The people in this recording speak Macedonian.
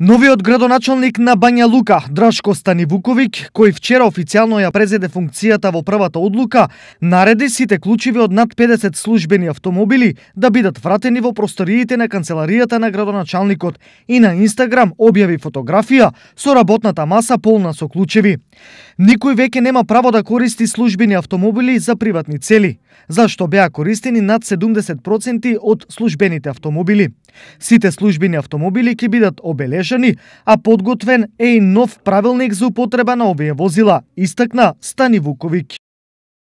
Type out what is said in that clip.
Новиот градоначалник на Бања Лука, Драшко Станивуковик, кој вчера официјално ја презеде функцијата во првата одлука, нареди сите клучеви од над 50 службени автомобили да бидат вратени во просториите на канцеларијата на градоначалникот и на Инстаграм објави фотографија со работната маса полна со клучеви. Никој веќе нема право да користи службени автомобили за приватни цели, зашто беа користени над 70% од службените автомобили. Сите службени автомобили ќе бидат обележани, а подготвен е и нов правилник за употреба на овие возила, истакна Стани Вуковиќ.